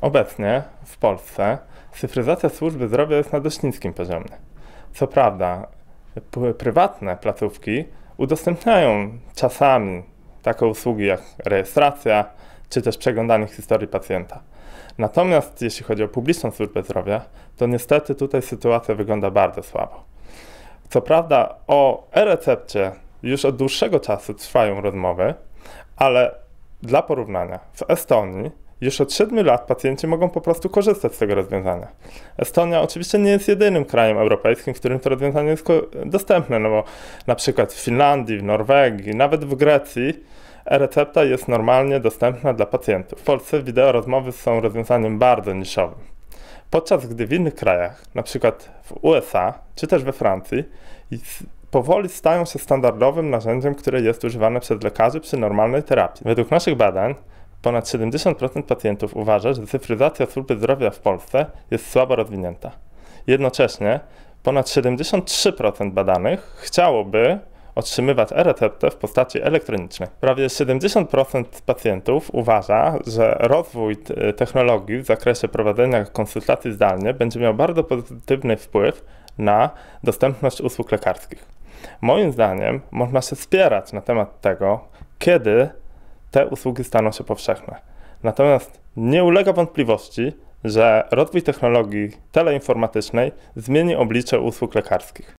Obecnie w Polsce cyfryzacja służby zdrowia jest na dość niskim poziomie. Co prawda, prywatne placówki udostępniają czasami takie usługi jak rejestracja czy też przeglądanie historii pacjenta. Natomiast jeśli chodzi o publiczną służbę zdrowia, to niestety tutaj sytuacja wygląda bardzo słabo. Co prawda o e-recepcie już od dłuższego czasu trwają rozmowy, ale dla porównania w Estonii już od 7 lat pacjenci mogą po prostu korzystać z tego rozwiązania. Estonia oczywiście nie jest jedynym krajem europejskim, w którym to rozwiązanie jest dostępne, no bo na przykład w Finlandii, w Norwegii, nawet w Grecji e-recepta jest normalnie dostępna dla pacjentów. W Polsce wideo rozmowy są rozwiązaniem bardzo niszowym. Podczas gdy w innych krajach, np. w USA czy też we Francji, powoli stają się standardowym narzędziem, które jest używane przez lekarzy przy normalnej terapii. Według naszych badań Ponad 70% pacjentów uważa, że cyfryzacja służby zdrowia w Polsce jest słabo rozwinięta. Jednocześnie ponad 73% badanych chciałoby otrzymywać e-receptę w postaci elektronicznej. Prawie 70% pacjentów uważa, że rozwój technologii w zakresie prowadzenia konsultacji zdalnie będzie miał bardzo pozytywny wpływ na dostępność usług lekarskich. Moim zdaniem można się spierać na temat tego, kiedy te usługi staną się powszechne. Natomiast nie ulega wątpliwości, że rozwój technologii teleinformatycznej zmieni oblicze usług lekarskich.